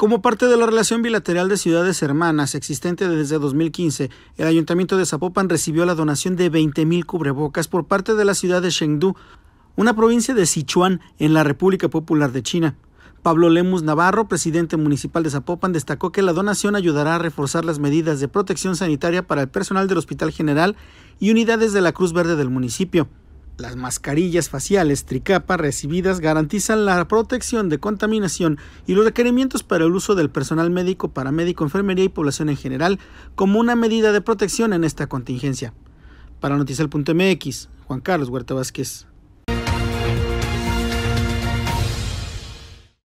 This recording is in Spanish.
Como parte de la relación bilateral de ciudades hermanas existente desde 2015, el ayuntamiento de Zapopan recibió la donación de 20.000 cubrebocas por parte de la ciudad de Chengdu, una provincia de Sichuan en la República Popular de China. Pablo Lemus Navarro, presidente municipal de Zapopan, destacó que la donación ayudará a reforzar las medidas de protección sanitaria para el personal del Hospital General y unidades de la Cruz Verde del municipio. Las mascarillas faciales Tricapa recibidas garantizan la protección de contaminación y los requerimientos para el uso del personal médico, paramédico, enfermería y población en general como una medida de protección en esta contingencia. Para Noticial.mx, Juan Carlos Huerta Vázquez.